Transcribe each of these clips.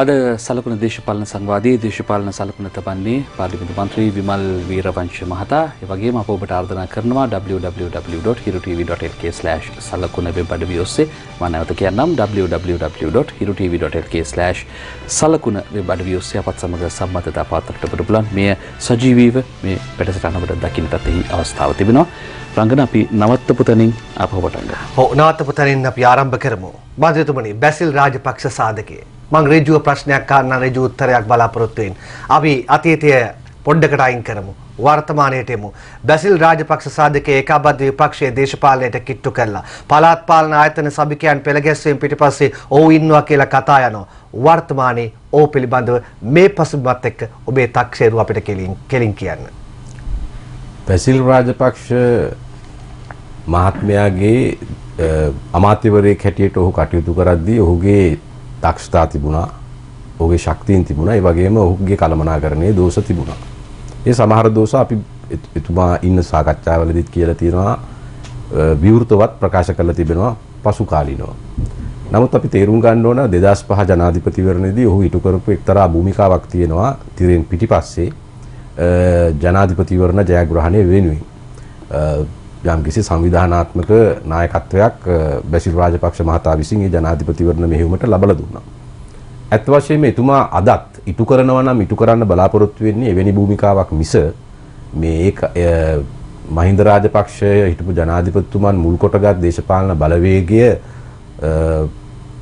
අද සලකුණ දේශපාලන සංවාදී දේශපාලන සලකුණ තබන්නේ පාර්ලිමේන්තු මන්ත්‍රී විමල් වීරවංශ මහතා. ඒ වගේම අප ඔබට ආර්දනා කරනවා www.hirutv.lk/සලකුණ වෙබ් අඩවි ඔස්සේ මම නැවත කියන්නම් www.hirutv.lk/සලකුණ වෙබ් අඩවි ඔස්සේ අපත් සමග සම්බන්ධතා පාත්‍රකට ඔබට පුළුවන් මෙය සජීවීව මේ වැඩසටහන ඔබට දකින්නටත් එහි අවස්ථාව තිබෙනවා. රංගන අපි නවත්තපු තැනින් අපව පටන් ගමු. ඔව් නවත්තපු තැනින් අපි ආරම්භ කරමු. මන්ත්‍රීතුමනි බැසිල් රාජපක්ෂ සාධකයේ මං ඍජුව ප්‍රශ්නයක් අහන්න ඍජු උත්තරයක් බලාපොරොත්තු වෙමින් අපි අතීතය පොඩ්ඩකට අයින් කරමු වර්තමානයට එමු බැසිල් රාජපක්ෂ සාධක ඒකාබද්ධ විපක්ෂයේ දේශපාලනයට කිට්ටු කළා පළාත් පාලන ආයතන සභිකයන් පෙළ ගැස්වීම පිටිපස්සේ ඔව් ඉන්නවා කියලා කතා යනවා වර්තමානයේ ඔව් පිළිබඳව මේ පසුබිමත් එක්ක ඔබේ තක්සේරුව අපිට කෙලින් කෙලින් කියන්න බැසිල් රාජපක්ෂ මහත්මයාගේ අමාත්‍යවරයෙක් හැටියට ඔහු කටයුතු කරද්දී ඔහුගේ දක්ෂතා තිබුණා. ඔහුගේ ශක්තියින් තිබුණා. ඒ වගේම ඔහුගේ කලමනාකරණයේ දෝෂ තිබුණා. ඒ සමහර දෝෂ අපි එතුමා ඉන්න සාකච්ඡාවලදීත් කියලා තියෙනවා. විවෘතවත් ප්‍රකාශ කරලා තිබෙනවා පසු කාලීනව. නමුත් අපි තේරුම් ගන්න ඕන 2005 ජනාධිපතිවරණයේදී ඔහු ඉටු කරපු එක්තරා භූමිකාවක් තියෙනවා තිරෙන් පිටිපස්සේ ජනාධිපතිවරණ ජයග්‍රහණය වෙනුවෙන්. යම්කිසි සංවිධානාත්මක නායකත්වයක් බැසිල් රාජපක්ෂ මහතා විසින් ඒ ජනාධිපතිවරණ මෙහෙයුමට ලබලා දුන්නා. ඇත්ත වශයෙන්ම එතුමා අදත් ඉටු කරනවා නම් ඉටු කරන්න බලාපොරොත්තු වෙන්නේ එවැනි භූමිකාවක් මිස මේ ඒක මහින්ද රාජපක්ෂය හිටපු ජනාධිපතිතුමන් මුල් කොටගත් දේශපාලන බලවේගය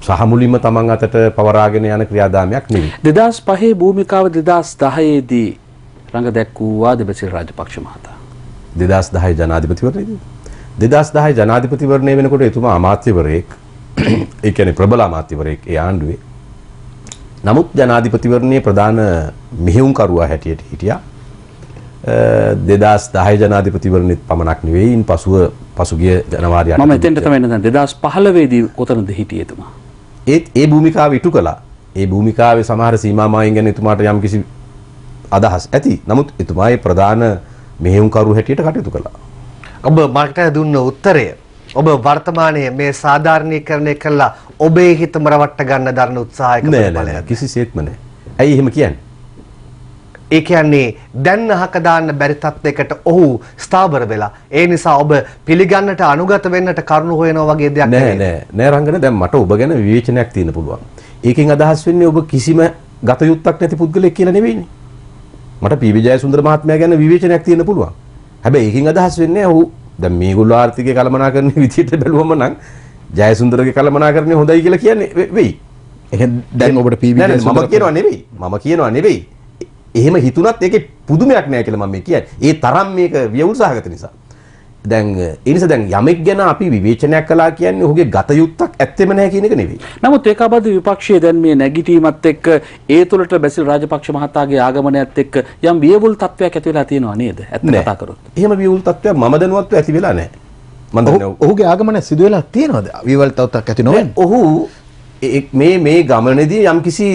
සහ මුලින්ම තමන් අතට පවරාගෙන යන ක්‍රියාදාමයක් නෙවෙයි. 2005 භූමිකාව 2010 දී රඟ දැක්වුවා දෙබසිල් රාජපක්ෂ මහතා. දෙදස් දහය ජනාධිපතිවරණයද. දෙදස් දහය ජනාධිපතිවරණය වෙනකොට එතුමා අමාත්‍යවරයෙක් ඒකැන ප්‍රබල අමාත්‍යවරයෙක් ඒ ආණ්ඩුවේ. නමුත් ජනාධිපතිවරණය ප්‍රධාන මෙහෙවුම්කරුවා හැටියට හිටියා. දෙදස් දහය ජනාධිපතිවරණත් පමණක් නෙවෙයින් පසුව පසුගිය ජනවාරය ම එතෙන්ට තමන්න දෙදස් පහලවේදී කොතනද හිටියතුමා. ඒත් ඒ භූමිකාව ඉටු කලා ඒ භූමිකාවේ සමහර සීමාමායින් ගැන එතුමාට යම් කිසි අදහස් ඇති නමුත් එතුමායි ප්‍රධාන මෙහෙයුම්කරු හැටියට කටයුතු කළා. ඔබ මට දුන්න උත්තරය ඔබ වර්තමානයේ මේ සාධාරණීකරණය කළා ඔබේ හිතම රවට්ට ගන්න දරන උත්සාහයක ප්‍රතිඵලයක්. කිසිසේත්ම නැහැ. ඇයි එහෙම කියන්නේ? ඒ කියන්නේ දැන් අහක දාන්න බැරි තත්යකට ඔහු ස්ථාවර වෙලා ඒ නිසා ඔබ පිළිගන්නට අනුගත වෙන්නට කරුණු හොයනවා වගේ දෙයක් නෑ නෑ නෑ රංගන දැන් මට ඔබ ගැන විවේචනයක් තියෙන පුළුවන්. ඒකෙන් අදහස් වෙන්නේ ඔබ කිසිම ගතයුත්තක් නැති පුද්ගලෙක් කියලා නෙවෙයිනේ. මට පී විජයසුන්දර මහත්මයා ගැන විවේචනයක් තියෙන්න පුළුවන්. හැබැයි ඒකෙන් අදහස් වෙන්නේ ඔහු දැන් මේගොල්ලෝ ආර්ථිකය කළමනාකරණය විදිහට බැලුවම නම් ජයසුන්දරගේ කළමනාකරණය හොඳයි කියලා කියන්නේ වෙයි. එහෙනම් දැන් ඔබට පී විජයසුන්දර මම කියනවා නෙවෙයි. මම කියනවා නෙවෙයි. එහෙම හිතුණත් ඒකේ පුදුමයක් නෑ කියලා මම කියන්නේ. ඒ තරම් මේක ව්‍යවුල් සහගත නිසා. දැන් ඒ නිසා දැන් යමෙක් ගැන අපි විවේචනයක් කළා කියන්නේ ඔහුගේ ගත යුත්තක් ඇත්තෙම නැහැ කියන එක නෙවෙයි. නමුත් ඒකාබද්ධ විපක්ෂයේ දැන් මේ නැගිටීමත් එක්ක ඒ තුළට බැසිල් රාජපක්ෂ මහතාගේ ආගමනයත් එක්ක යම් වියවුල් තත්වයක් ඇති වෙලා තියෙනවා නේද? ඇත්ත කතා කරොත්. එහෙම වියවුල් තත්වයක් මම දැනුවත්ව ඇති වෙලා නැහැ. මම දන්නේ ඔහුගේ ආගමන සිදු වෙලා තියෙනවද? වියවුල් තත්වයක් ඇති නොවන්නේ. ඔහු මේ මේ ගමනේදී යම්කිසි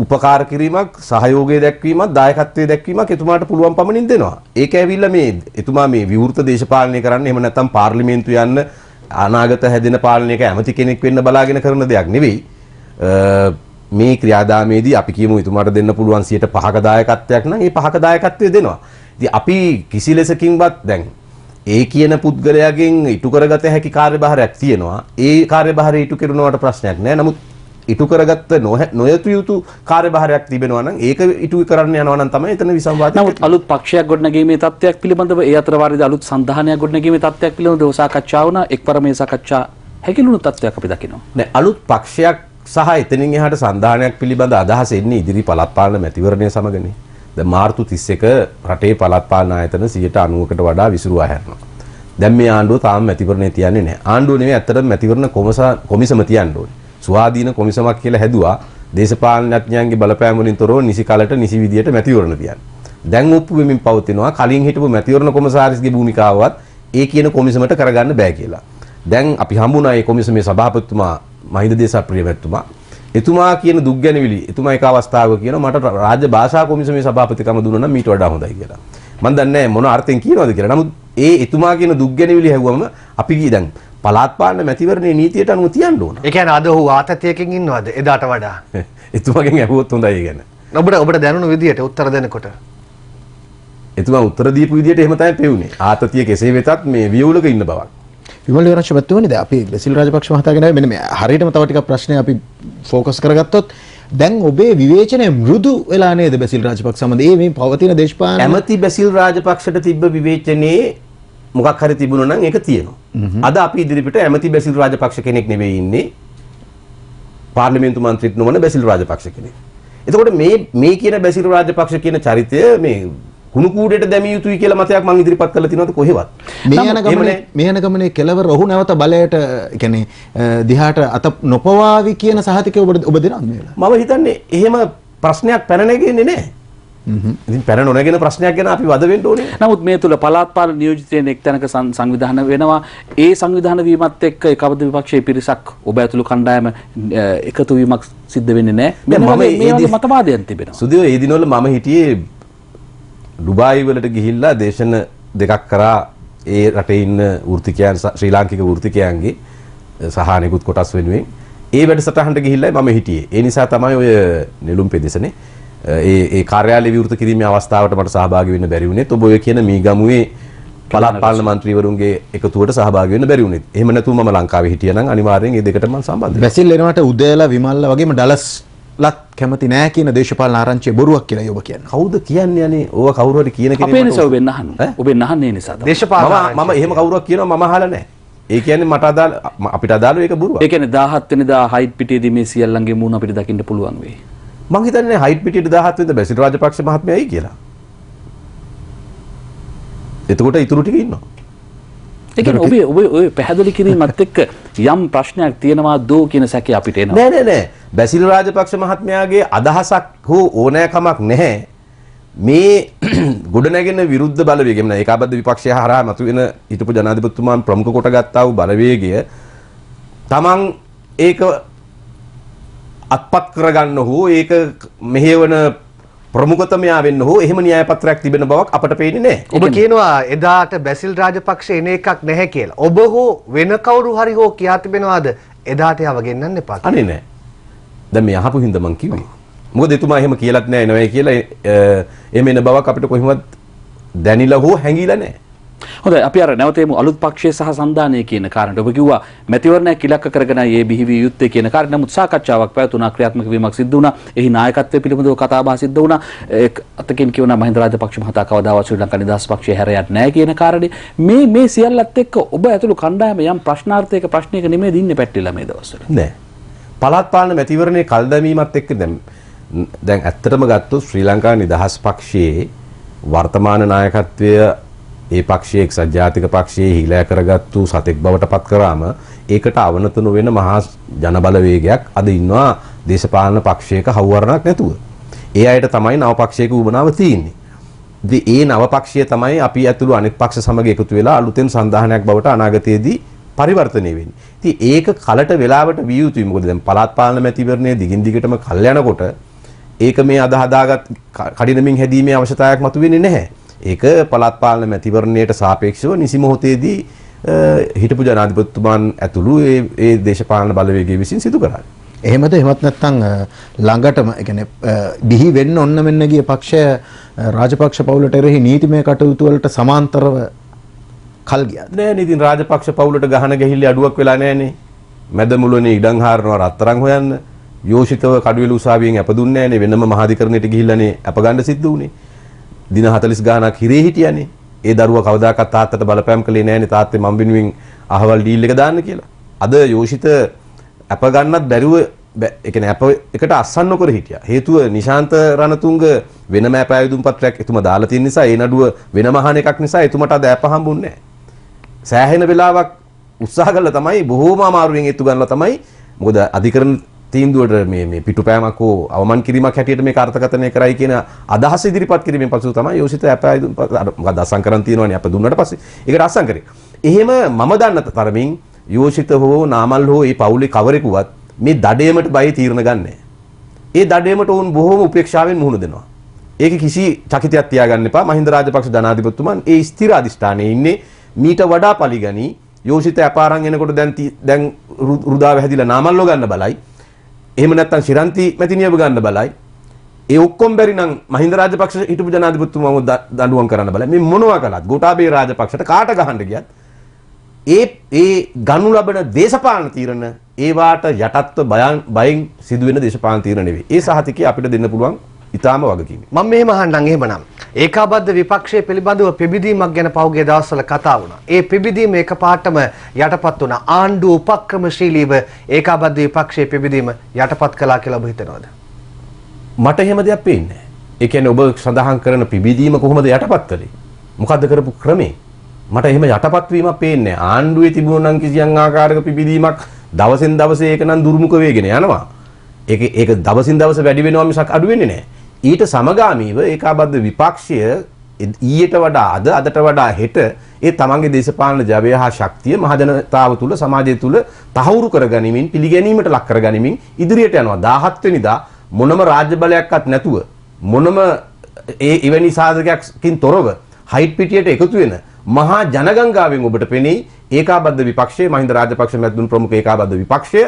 උපකාර කිරීමක් සහයෝගය දැක්වීමක් දායකත්වයේ දැක්වීමක් එතුමාට පුළුවන් පමණින් දෙනවා. ඒක ඇවිල්ලා මේ එතුමා මේ විවෘත දේශපාලනය කරන්න එහෙම නැත්නම් පාර්ලිමේන්තු යන්න අනාගත හැදෙන පාලනයක ඇමති කෙනෙක් වෙන්න බලාගෙන කරන දෙයක් නෙවෙයි. මේ ක්‍රියාදාමයේදී අපි කියමු එතුමාට දෙන්න පුළුවන් 105ක දායකත්වයක් නම් ඒ 5ක දායකත්වය දෙනවා. ඉතින් අපි කිසි ලෙසකින්වත් දැන් ඒ කියන පුද්ගලයාගෙන් ඉටු කරගත හැකි කාර්යභාරයක් තියෙනවා. ඒ කාර්යභාරය ඉටු කරනවට ප්‍රශ්නයක් නෑ. නමුත් ඉටු කරගත්ත නොයතු යුතු කාර්යභාරයක් තිබෙනවා නම් ඒක ඉටු කරන්න යනවා නම් තමයි එතන විසංවාදය. නමුත් අලුත් පක්ෂයක් ගොඩනැගීමේ තත්ත්වයක් පිළිබඳව ඒ අතර වාරයේදී අලුත් සංධානයක් ගොඩනැගීමේ තත්ත්වයක් පිළිබඳව සාකච්ඡා වුණා. එක්වර මේ සාකච්ඡා හැකිලුණු තත්ත්වයක් අපි දකිනවා. නෑ අලුත් පක්ෂයක් සහ එතනින් එහාට සංධානයක් පිළිබඳ අදහස එන්නේ ඉදිරි පළාත් පාලන මැතිවරණය සමගනේ. දැන් මාර්තු 31 රටේ පළාත් පාලන ආයතන 90%කට වඩා විසිරුවා හැරෙනවා. දැන් මේ ආණ්ඩුව තාම මැතිවරණේ තියන්නේ නැහැ. ආණ්ඩුව නෙවෙයි ඇත්තටම මැතිවරණ කොමසා කොමිසම තියන්න ඕනේ. ස්වාධීන කොමිසමක් කියලා හැදුවා දේශපාලනඥයන්ගේ බලපෑම වලින් තොරව නිසි කලට නිසි විදියට මැතිවරණ තියන්න. දැන් ඔප්පු වෙමින් පවතිනවා කලින් හිටපු මැතිවරණ කොමසාරිස්ගේ භූමිකාවවත් ඒ කියන කොමිසමට කරගන්න බෑ කියලා. දැන් අපි හම්බුණා ඒ කොමිසමේ සභාපතිතුමා මහින්ද දේශප්‍රිය මැතිතුමා. එතුමා කියන දුක් ගැනවිලි එතුමා එක අවස්ථාවක කියන මට රාජ්‍ය භාෂා කොමිසමේ සභාපතිකම දුන්නා නම් මීට වඩා හොඳයි කියලා. මම දන්නේ මොන අර්ථයෙන් කියනවද කියලා. නමුත් ඒ එතුමා කියන දුක් ගැනවිලි හැවුවම අපි දැන් පලාත්පාන්න මැතිවරණේ නීතියට අනුව තියන්න ඕන. ඒ කියන්නේ අද ඔහු ආතතියකින් ඉන්නවද එදාට වඩා? එතුමාගෙන් ඇහුවොත් හොඳයි ගැන. ඔබට ඔබට දැනුණු විදියට උත්තර දෙනකොට. එතුමා උත්තර දීපු විදියට එහෙම තමයි පෙවුනේ. ආතතිය කෙසේ වෙතත් මේ වියවුලක ඉන්න බවක්. විමල් වේරංශ මැතිවරණේ දැන් අපි ලසිල් රාජපක්ෂ මහතාගෙන මෙන්න මේ හරියටම තව ටිකක් ප්‍රශ්නේ අපි ફોකස් කරගත්තොත් දැන් ඔබේ විවේචනය මෘදු වෙලා නේද බැසිල් රාජපක්ෂ සමග මේ පවතින දේශපාලන ඇමති බැසිල් රාජපක්ෂට තිබ්බ විවේචනයේ මොකක් හරි තිබුණා නම් ඒක තියෙනවා. අද අපි ඉදිරිපිට ඇමති බැසිල් රාජපක්ෂ කෙනෙක් නෙවෙයි ඉන්නේ. පාර්ලිමේන්තු මන්ත්‍රීත් නොවන බැසිල් රාජපක්ෂ කෙනෙක්. එතකොට මේ මේ කියන බැසිල් රාජපක්ෂ කියන චරිතය මේ කුණු කූඩේට දැමිය යුතුයි කියලා මතයක් මම ඉදිරිපත් කරලා තිනවද කොහෙවත් මේ යන ගමනේ මේ යන ගමනේ කෙලවර ඔහු නැවත බලයට يعني දිහාට අත නොපවාවි කියන සහතිකය ඔබ ඔබ දෙනවද මම හිතන්නේ එහෙම ප්‍රශ්නයක් පැන නැගෙන්නේ නැහැ Mm-hmm. ඉතින් පැන නොනැගෙන ප්‍රශ්නයක් ගැන අපි වද වෙන්න ඕනේ. නමුත් මේ තුල පළාත් පාලන නියෝජිතයන් එක්තැනක සංවිධාන වෙනවා. ඒ සංවිධාන වීමත් එක්ක එකවද විපක්ෂයේ පිරිසක් ඔබ ඇතුළු කණ්ඩායම එකතු වීමක් සිද්ධ වෙන්නේ නැහැ. මම මේ මතවාදයන් තිබෙනවා. සුදියෝ ඒ දිනවල මම හිටියේ ඩුබායි වලට ගිහිල්ලා දේශන දෙකක් කරා ඒ රටේ ඉන්න වෘත්තිකයන් ශ්‍රී ලාංකික වෘත්තිකයන්ගේ සහානෙකුත් කොටස් වෙනුවෙන් ඒ වැඩසටහනට ගිහිල්ලා මම හිටියේ. ඒ නිසා තමයි ඔය නෙළුම් පෙදෙසනේ ඒ කාර්යාලය විවෘත කිරීමේ අවස්ථාවට මට සහභාගී වෙන්න බැරි වුණේ ඔබ ඔය කියන මේ ගමුවේ පළාත් පාලන මන්ත්‍රීවරුන්ගේ එකතුවට සහභාගී වෙන්න බැරි වුණේ. එහෙම නැතුව මම ලංකාවේ හිටියනම් අනිවාර්යෙන් මේ දෙකට මම සම්බන්ධ වෙනවා. බැසිල් එනවාට උදේලා විමල්ලා වගේම ඩලස් ලත් කැමති නෑ කියන දේශපාලන ආරංචිය බොරුවක් කියලා ඔබ කියන්නේ. කවුද කියන්නේ යන්නේ? ඕවා කවුරු හරි කියන කෙනෙක් අපේ නිසා ඔබෙන් අහනවා. ඔබෙන් අහන්නේ නිසා තමයි. දේශපාලන මම එහෙම කවුරුවක් කියනවා මම අහලා නෑ. ඒ කියන්නේ මට අදාළ අපිට අදාළ ඒක බොරුවක්. ඒ කියන්නේ 17 වෙනිදා හයිට් පිටියේදී මේ සියල්ලන්ගේ මූණ අපිට දකින්න පුළුවන් වෙයි. මං හිතන්නේ හයිට් පිටියට 17 වෙනිද බැසිල් රාජපක්ෂ මහත්මයයි කියලා. එතකොට ඉතුරු ටික ඉන්නවා. ඒ කියන්නේ ඔබේ ඔබේ ඔය පැහැදිලි කිරීමත් එක්ක යම් ප්‍රශ්නයක් තියෙනවා දෝ කියන සැකේ අපිට එනවා. නෑ නෑ නෑ. බැසිල් රාජපක්ෂ මහත්මයාගේ අදහසක් හෝ ඕනෑකමක් නැහැ. මේ ගොඩනැගෙන විරුද්ධ බලවේගය මේ ඒකාබද්ධ විපක්ෂය හරහා මතුවෙන හිටපු ජනාධිපතිතුමාන් ප්‍රමුඛ කොට ගත්තා වූ බලවේගය තමන් ඒක අත්පත් කරගන්න හෝ ඒක මෙහෙවන ප්‍රමුඛතමයා වෙන්න හෝ එහෙම න්‍යාය පත්‍රයක් තිබෙන බවක් අපට පේන්නේ නැහැ. ඔබ කියනවා එදාට බැසිල් රාජපක්ෂ එන එකක් නැහැ කියලා. ඔබ හෝ වෙන කවුරු හරි හෝ කියා තිබෙනවාද එදාට යව ගෙන්නන්න එපා. අනේ නෑ. දැන් මේ අහපු හින්දා මං කිව්වේ. මොකද එතුමා එහෙම කියලත් නැහැ නෑ කියලා එහෙම එන බවක් අපිට කොහොමවත් දැනිලා හෝ හැංගිලා නැහැ. හොඳයි අපි අර නැවතේමු අලුත් පක්ෂය සහ සන්ධානය කියන කාරණට ඔබ කිව්වා මැතිවරණයක් ඉලක්ක කරගෙන මේ බිහිවිය යුත්තේ කියන කාරණේ නමුත් සාකච්ඡාවක් පැවතුණා ක්‍රියාත්මක වීමක් සිද්ධ වුණා එහි නායකත්වය පිළිබඳව කතා බහ සිද්ධ වුණා අතකින් කියනවා මහින්ද රාජපක්ෂ මහතා කවදාවත් ශ්‍රී ලංකා නිදහස් පක්ෂය හැර යන්නේ නැහැ කියන කාරණේ මේ මේ සියල්ලත් එක්ක ඔබ ඇතුළු කණ්ඩායම යම් ප්‍රශ්නාර්ථයක ප්‍රශ්නයක නෙමෙයි දින්නේ පැටලිලා මේ දවස්වල නෑ පළාත් පාලන මැතිවරණයේ කල්දැමීමත් එක්ක දැන් දැන් ඇත්තටම ගත්තොත් ශ්‍රී ලංකා නිදහස් පක්ෂයේ වර්තමාන නායකත්වය ඒ පක්ෂයේ එක්සත් ජාතික පක්ෂයේ හිලා කරගත්තු සතෙක් බවට පත් කරාම ඒකට අවනත නොවන මහා ජනබලවේගයක් අද ඉන්නවා දේශපාලන පක්ෂයක හවුවරණක් නැතුව. ඒ අයට තමයි නව පක්ෂයක උමනාව තියෙන්නේ. ඉතින් ඒ නව පක්ෂය තමයි අපි ඇතුළු අනෙක් පක්ෂ සමග එකතු වෙලා අලුතෙන් සංධානයක් බවට අනාගතයේදී පරිවර්තනය වෙන්නේ. ඉතින් ඒක කලට වෙලාවට විය යුතුයි. මොකද දැන් පළාත් පාලන මැතිවරණය දිගින් දිගටම කල් යනකොට ඒක මේ අද හදාගත් කඩිනමින් හැදීමේ අවශ්‍යතාවයක් මතුවෙන්නේ නැහැ. ඒක පළාත් පාලන මැතිවරණයට සාපේක්ෂව නිසි මොහොතේදී හිටපු ජනාධිපතිතුමන් ඇතුළු ඒ ඒ දේශපාලන බලවේගය විසින් සිදු කරා. එහෙමද එහෙමත් නැත්නම් ළඟටම يعني බිහි වෙන්න ඔන්න මෙන්න ගිය පක්ෂය රාජපක්ෂ පවුලට එරෙහි නීතිමය කටයුතු වලට සමාන්තරව කල් ගියාද? නෑ නේ ඉතින් රාජපක්ෂ පවුලට ගහන ගහිල්ල අඩුවක් වෙලා නෑනේ. මැද මුලනේ ඉඩම් හාරනවා රත්තරන් හොයන්න. යෝෂිතව කඩුවෙල උසාවියෙන් අපදුන්නේ නෑනේ වෙනම මහාධිකරණයට ගිහිල්ලානේ අපගන්න සිද්ධ වුණේ. දින 40 ගාණක් හිරේ හිටියානේ. ඒ දරුවා කවදාකවත් තාත්තට බලපෑම් කළේ නැහැනේ තාත්තේ මම් බිනුවෙන් අහවල් ඩීල් එක දාන්න කියලා. අද යෝෂිත අප ගන්නත් බැරුව ඒ කියන්නේ අප එකට අස්සන්න නොකර හිටියා. හේතුව නිශාන්ත රණතුංග වෙනම ඇපෑවිදුම් පත්‍රයක් එතුමා දාලා තියෙන නිසා ඒ නඩුව වෙනම අහන එකක් නිසා එතුමට අද ඇප හම්බුන්නේ නැහැ. සෑහෙන වෙලාවක් උත්සාහ කළා තමයි බොහෝම අමාරුවෙන් ඒත්තු ගන්නවා තමයි. මොකද අධිකරණ තීන්දුවට මේ පිටුපෑමක් හෝ අවමන් කිරීමක් හැටියට මේ කාර්තකතනය කරයි කියන අදහස ඉදිරිපත් කිරීමෙන් පසු තමයි යෝෂිත අපය මොකද අසං කරන් තියෙනවනේ අප දුන්නට පස්සේ ඒකට අසං කරේ. එහෙම මම දන්න තරමින් යෝෂිත හෝ නාමල් හෝ මේ පවුලේ කවරෙකුවත් මේ දඩේමට බය තීරණ ගන්නෑ. ඒ දඩේමට වුන් බොහොම උපේක්ෂාවෙන් මුහුණ දෙනවා. ඒක කිසි චකිතයක් තියාගන්න එපා. මහින්ද රාජපක්ෂ ජනාධිපතිතුමන් ඒ ස්ථිර අධිෂ්ඨානයේ ඉන්නේ මීට වඩා පරිගණී යෝෂිත අපාරං එනකොට දැන් දැන් රුදාව හැදිලා නාමල්ව ගන්න බලයි. එහෙම නැත්නම් ශිරන්ති මැතිනියව ගන්න බලයි. ඒ ඔක්කොම බැරි නම් මහින්ද රාජපක්ෂ හිටපු ජනාධිපතිතුමාව දඬුවම් කරන්න බලයි. මේ මොනවා කළත් ගෝඨාභය රාජපක්ෂට කාට ගහන්න ගියත් ඒ ඒ ගනු ලබන දේශපාලන තීරණ ඒවාට යටත්ව බයෙන් සිදුවෙන දේශපාලන තීරණ නෙවෙයි. ඒ සහතිකය අපිට දෙන්න පුළුවන් ඉතාම වගකීම. මම මෙහෙම අහන්නම් එහෙමනම්. ඒකාබද්ධ විපක්ෂයේ පිළිබඳව පිබිදීමක් ගැන පහුගිය දවස්වල කතා වුණා. ඒ පිබිදීම එකපාරටම යටපත් වුණා. ආණ්ඩුව උපක්‍රමශීලීව ඒකාබද්ධ විපක්ෂයේ පිබිදීම යටපත් කළා කියලා ඔබ හිතනවද? මට එහෙම දෙයක් පේන්නේ නැහැ. ඒ කියන්නේ ඔබ සඳහන් කරන පිබිදීම කොහොමද යටපත් කළේ? මොකද්ද කරපු ක්‍රමේ? මට එහෙම යටපත් වීමක් පේන්නේ නැහැ. ආණ්ඩුවේ තිබුණා නම් කිසියම් ආකාරයක පිබිදීමක් දවසෙන් දවසේ ඒක නම් දුර්මුඛ වෙගෙන යනවා. ඒක ඒක දවසින් දවස වැඩි වෙනවා මිසක් අඩු වෙන්නේ නැහැ. ඊට සමගාමීව ඒකාබද්ධ විපක්ෂය ඊයට වඩා අද අදට වඩා හෙට ඒ තමන්ගේ දේශපාලන ජවය හා ශක්තිය මහජනතාව තුළ සමාජය තුළ තහවුරු කරගනිමින් පිළිගැනීමට ලක් කරගනිමින් ඉදිරියට යනවා 17 වෙනිදා මොනම රාජ්‍ය බලයක්වත් නැතුව මොනම ඒ එවැනි සාධකයක්කින් තොරව හයිට් පිටියට එකතු වෙන මහා ජනගංගාවෙන් ඔබට පෙනෙයි ඒකාබද්ධ විපක්ෂය මහින්ද රාජපක්ෂ මැදුණු ප්‍රමුඛ ඒකාබද්ධ විපක්ෂය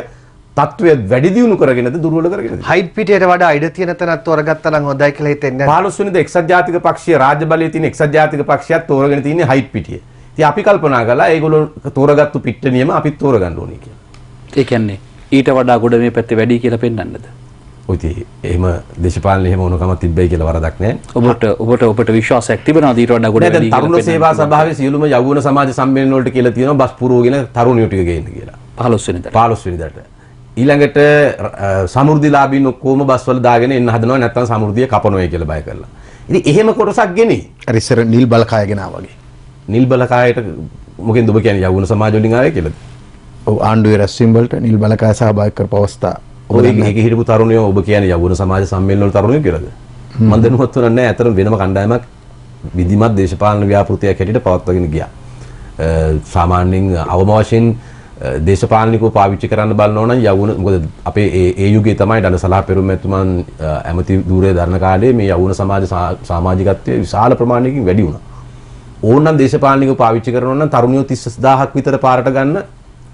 තත්ත්වය වැඩි දියුණු කරගෙනද දුර්වල කරගෙනද හයිට් පිටියට වඩා ඉඩ තියෙන තැනත් තෝරගත්තා නම් හොඳයි කියලා හිතෙන්නේ 15 වෙනිදා එක්සත් ජාතික පක්ෂයේ රාජ්‍ය බලයේ තියෙන එක්සත් ජාතික පක්ෂයත් තෝරගෙන තින්නේ හයිට් පිටිය. ඉතින් අපි කල්පනා කළා ඒගොල්ලෝ තෝරගත්තු පිට්ටනියම අපි තෝරගන්න ඕනේ කියලා. ඒ කියන්නේ ඊට වඩා ගොඩ මේ පැත්තේ වැඩි කියලා පෙන්වන්නද? ඉතින් එහෙම දේශපාලනේ එහෙම වුණකම තිබ්බයි කියලා වරදක් නැහැ. ඔබට ඔබට ඔබට විශ්වාසයක් තිබෙනවද ඊට වඩා ගොඩ වැඩි කියලා? නේද? තරුණ සේවා සභාවේ සියලුම යවුන සමාජ සම්මේලන වලට කියලා තියෙනවා බස් පුරවගෙන තරුණියෝ ටික ගේන්න කියලා. 15 වෙනිදාට. 15 වෙනිදාට. ඊළඟට සමෘද්ධිලාභීන් ඔක්කොම බස්වල දාගෙන එන්න හදනවා නැත්නම් සමෘද්ධිය කපනවායි කියලා බය කරලා. ඉතින් එහෙම කොටසක් ගෙනේ. අර ඉස්සර නිල් බලකාය ගෙනා වගේ. නිල් බලකායට මොකෙන්ද ඔබ කියන්නේ යවුන සමාජ වලින් ආවේ කියලාද? ඔව් ආණ්ඩුවේ රැස්වීම වලට නිල් බලකාය සහභාගී කරපු අවස්ථා. ඔබ ඒක හිටපු තරුණයෝ ඔබ කියන්නේ යවුන සමාජ සම්මේලන වල තරුණයෝ කියලාද? මම දැනුවත් වුණා නෑ. අතරම වෙනම කණ්ඩායමක් විධිමත් දේශපාලන ව්‍යාපෘතියක් හැටියට පවත්වාගෙන ගියා. සාමාන්‍යයෙන් අවම වශයෙන් දේශපාලනිකව පාවිච්චි කරන්න බලනවා නම් යවුන මොකද අපේ ඒ යුගයේ තමයි ඩනසලා පෙරමැතුමන් ඇමති ධූරය දරන කාලේ මේ යවුන සමාජ සමාජිකත්වයේ විශාල ප්‍රමාණයකින් වැඩි වුණා. ඕනනම් දේශපාලනිකව පාවිච්චි කරනවා නම් තරුණියෝ 30000ක් විතර පාරට ගන්න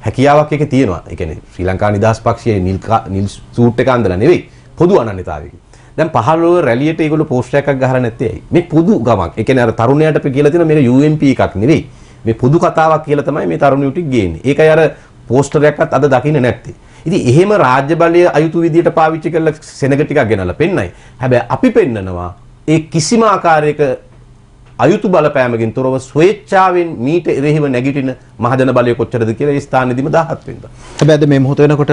හැකියාවක් එකේ තියෙනවා. ඒ කියන්නේ ශ්‍රී ලංකා නිදහස් පක්ෂයේ නිල් නිල් සූට් එක අඳලා නෙවෙයි පොදු අනන්‍යතාවයකින්. දැන් 15 රැලියට ඒගොල්ලෝ පෝස්ටර් එකක් ගහලා නැත්තේ ඇයි? මේ පොදු ගමක්. ඒ කියන්නේ අර තරුණයාට කියලා තියෙන මේක UMP එකක් නෙවෙයි. මේ පොදු කතාවක් කියලා තමයි මේ තරුණියට ගේන්නේ. ඒකයි අර පෝස්ටරයක්වත් අද දකින්නේ නැත්තේ. ඉතින් එහෙම රාජ්‍ය බලය අයුතු විදියට පාවිච්චි කරලා සෙනග ටිකක් ගෙනල්ලා පෙන්නයි. හැබැයි අපි පෙන්නනවා ඒ කිසිම ආකාරයක අයුතු බලපෑමකින් තොරව ස්වේච්ඡාවෙන් මීට එරෙහිව නැගිටින මහජන බලය කොච්චරද කියලා ඒ ස්ථානයේදීම 17 වෙනිදා. හැබැයි අද මේ මොහොත වෙනකොට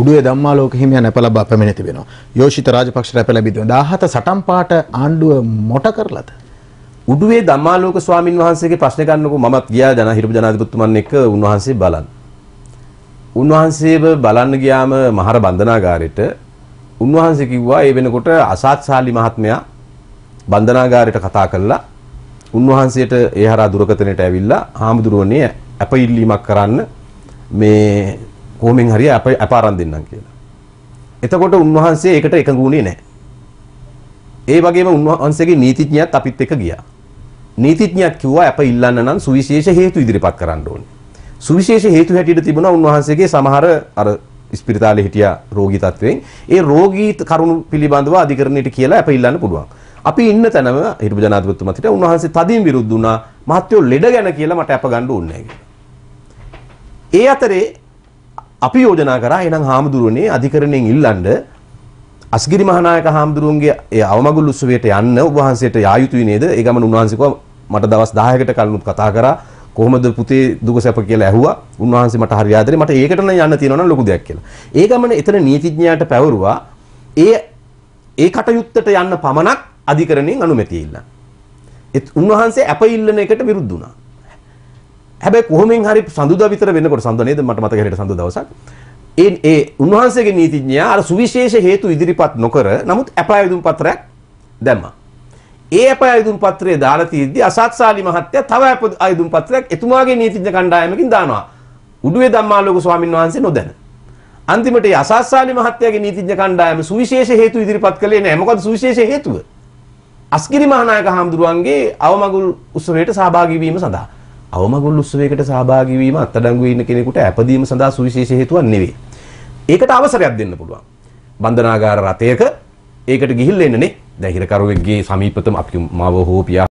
උඩුවේ ධම්මාලෝක හිමියා නැප ලබා පැමිණ තිබෙනවා. යෝෂිත රාජපක්ෂ රැප ලැබී තිබෙනවා. 17 සටන් පාට ආණ්ඩුව මොට කරලාද? උඩුවේ ධම්මාලෝක ස්වාමින් වහන්සේගේ ප්‍රශ්න ගන්නකො මමත් ගියා ජන හිටපු ජනාධිපතිතුමන් එක්ක උන්වහන්සේ බලන්න. උන්වහන්සේව බලන්න ගියාම මහර බන්ධනාගාරෙට උන්වහන්සේ කිව්වා ඒ වෙනකොට අසත්සාලි මහත්මයා බන්ධනාගාරයට කතා කළා. උන්වහන්සේට ඒ හරහා දුරකතනට ඇවිල්ලා හාමුදුරුවනේ අප ඉල්ලීමක් කරන්න මේ කොහොමෙන් හරි අප අපාරම් දෙන්නම් කියලා. එතකොට උන්වහන්සේ ඒකට එකඟුණේ නැහැ. ඒ වගේම උන්වහන්සේගේ නීතිඥයත් අපිත් එක්ක ගියා. නීතිඥයත් කිව්වා අප ඉල්ලන්න නම් සුවිශේෂ හේතු ඉදිරිපත් කරන්න ඕනේ. සුවිශේෂ හේතු හැටියට තිබුණා උන්වහන්සේගේ සමහර අර ස්පිරිතාලේ හිටියා රෝගී තත්වයෙන් ඒ රෝගී කරුණු පිළිබඳව අධිකරණයට කියලා අප ඉල්ලන්න පුළුවන්. අපි ඉන්න තැනම හිටපු ජනාධිපතිතුමා හිටියා උන්වහන්සේ තදින් විරුද්ධ වුණා මහත්යෝ ලෙඩ ගැන කියලා මට අප ගන්න ඕනේ ඒ අතරේ අපි යෝජනා කරා එහෙනම් හාමුදුරුවනේ අධිකරණයෙන් ඉල්ලන්න අස්ගිරි මහානායක හාමුදුරුවන්ගේ ඒ අවමගුල් උත්සවයට යන්න උන්වහන්සේට යා යුතුයි නේද? ඒ ගමන උන්වහන්සේ කිව්වා මට දවස් 10කට කලිනුත් කතා කරා කොහොමද පුතේ දුක සැප කියලා ඇහුවා. උන්වහන්සේ මට හරි ආදරේ මට ඒකට නම් යන්න තියෙනවා නම් ලොකු දෙයක් කියලා. ඒ ගමන එතන නීතිඥයාට පැවරුවා ඒ ඒ කටයුත්තට යන්න පමණක් අධිකරණයෙන් අනුමැතිය ඉල්ලන. ඒත් උන්වහන්සේ අප ඉල්ලන එකට විරුද්ධ වුණා. හැබැයි කොහොමෙන් හරි සඳුදා විතර වෙනකොට සඳුදා නේද මට මතක හැටියට සඳුදා දවසක් ඒ ඒ උන්වහන්සේගේ නීතිඥයා අර සුවිශේෂ හේතු ඉදිරිපත් නොකර නමුත් අපායදුම් පත්‍රයක් දැම්මා. ඒ අප අයදුම් පත්‍රය දාලා තියෙද්දි අසත්සාලි මහත්තයා තව අප අයදුම් පත්‍රයක් එතුමාගේ නීතිඥ කණ්ඩායමකින් දානවා. උඩුවේ ධම්මාලෝක ස්වාමින් වහන්සේ නොදැන. අන්තිමට ඒ අසත්සාලි මහත්තයාගේ නීතිඥ කණ්ඩායම සුවිශේෂ හේතු ඉදිරිපත් කළේ නැහැ. මොකද සුවිශේෂ හේතුව? අස්කිරි මහානායක හාමුදුරුවන්ගේ අවමගුල් උත්සවයට සහභාගී වීම සඳහා. අවමගුල් උත්සවයකට සහභාගී වීම අත්අඩංගුවේ ඉන්න කෙනෙකුට ඇපදීම සඳහා සුවිශේෂ හේතුවක් නෙවෙයි. ඒකට අවසරයක් දෙන්න පුළුවන්. බන්ධනාගාර රථයක ඒකට ගිහිල්ලා එන්නනේ දැහිර කරුවෙක්ගේ සමීපතම අපි මාව හෝ පියා